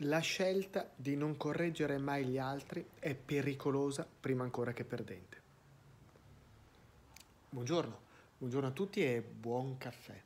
La scelta di non correggere mai gli altri è pericolosa prima ancora che perdente. Buongiorno, buongiorno a tutti e buon caffè.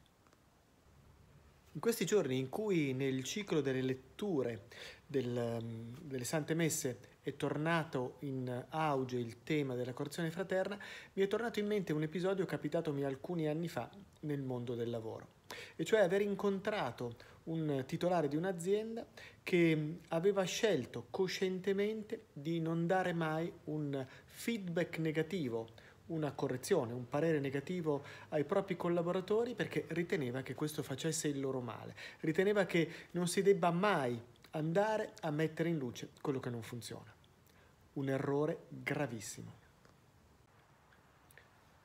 In questi giorni in cui nel ciclo delle letture del, delle Sante Messe è tornato in auge il tema della correzione fraterna, mi è tornato in mente un episodio capitatomi alcuni anni fa nel mondo del lavoro, e cioè aver incontrato un titolare di un'azienda che mm, aveva scelto coscientemente di non dare mai un feedback negativo, una correzione, un parere negativo ai propri collaboratori perché riteneva che questo facesse il loro male, riteneva che non si debba mai andare a mettere in luce quello che non funziona. Un errore gravissimo.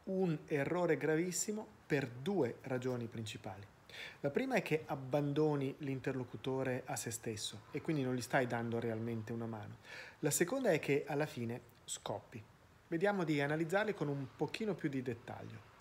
Un errore gravissimo per due ragioni principali. La prima è che abbandoni l'interlocutore a se stesso e quindi non gli stai dando realmente una mano. La seconda è che alla fine scoppi. Vediamo di analizzarli con un pochino più di dettaglio.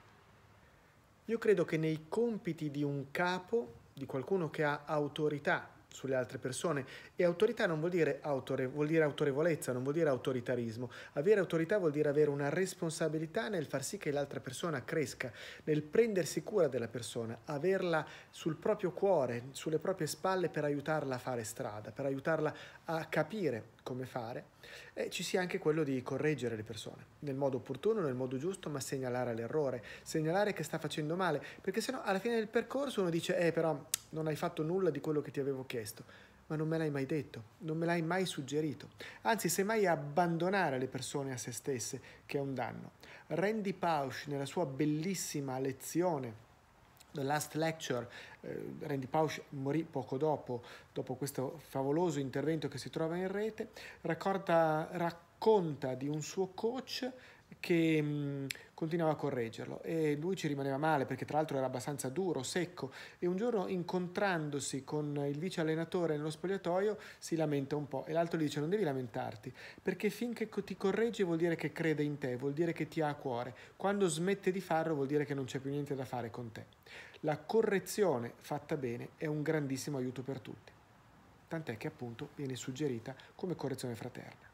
Io credo che nei compiti di un capo, di qualcuno che ha autorità sulle altre persone e autorità non vuol dire, autore, vuol dire autorevolezza, non vuol dire autoritarismo. Avere autorità vuol dire avere una responsabilità nel far sì che l'altra persona cresca, nel prendersi cura della persona, averla sul proprio cuore, sulle proprie spalle per aiutarla a fare strada, per aiutarla a capire come fare. E ci sia anche quello di correggere le persone nel modo opportuno, nel modo giusto, ma segnalare l'errore, segnalare che sta facendo male, perché sennò alla fine del percorso uno dice "Eh, però non hai fatto nulla di quello che ti avevo chiesto" questo, ma non me l'hai mai detto, non me l'hai mai suggerito. Anzi, semmai abbandonare le persone a se stesse, che è un danno. Randy Pausch, nella sua bellissima lezione, The Last Lecture, eh, Randy Pausch morì poco dopo, dopo questo favoloso intervento che si trova in rete, racconta, racconta di un suo coach che mh, continuava a correggerlo e lui ci rimaneva male perché tra l'altro era abbastanza duro, secco e un giorno incontrandosi con il vice allenatore nello spogliatoio si lamenta un po' e l'altro gli dice non devi lamentarti perché finché ti corregge vuol dire che crede in te, vuol dire che ti ha a cuore, quando smette di farlo vuol dire che non c'è più niente da fare con te. La correzione fatta bene è un grandissimo aiuto per tutti, tant'è che appunto viene suggerita come correzione fraterna.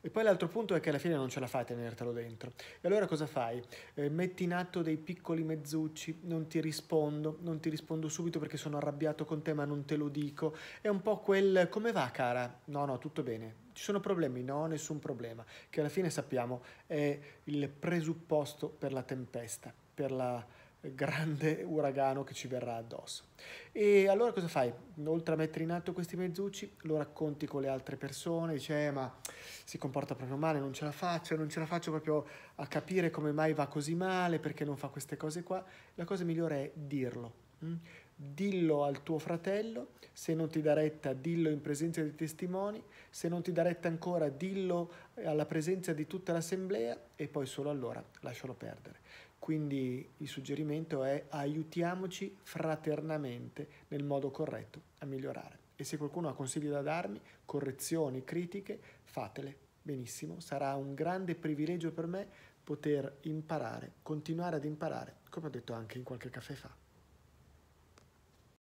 E poi l'altro punto è che alla fine non ce la fai a tenertelo dentro. E allora cosa fai? Eh, metti in atto dei piccoli mezzucci, non ti rispondo, non ti rispondo subito perché sono arrabbiato con te ma non te lo dico. È un po' quel come va cara? No, no, tutto bene. Ci sono problemi? No, nessun problema. Che alla fine sappiamo è il presupposto per la tempesta, per la grande uragano che ci verrà addosso. E allora cosa fai? Oltre a mettere in atto questi mezzucci, lo racconti con le altre persone, dici eh, ma si comporta proprio male, non ce la faccio, non ce la faccio proprio a capire come mai va così male, perché non fa queste cose qua. La cosa migliore è dirlo. Mm? dillo al tuo fratello, se non ti dà retta dillo in presenza dei testimoni, se non ti dà retta ancora dillo eh, alla presenza di tutta l'assemblea e poi solo allora lascialo perdere. Quindi il suggerimento è aiutiamoci fraternamente nel modo corretto a migliorare. E se qualcuno ha consigli da darmi, correzioni, critiche, fatele benissimo. Sarà un grande privilegio per me poter imparare, continuare ad imparare, come ho detto anche in qualche caffè fa.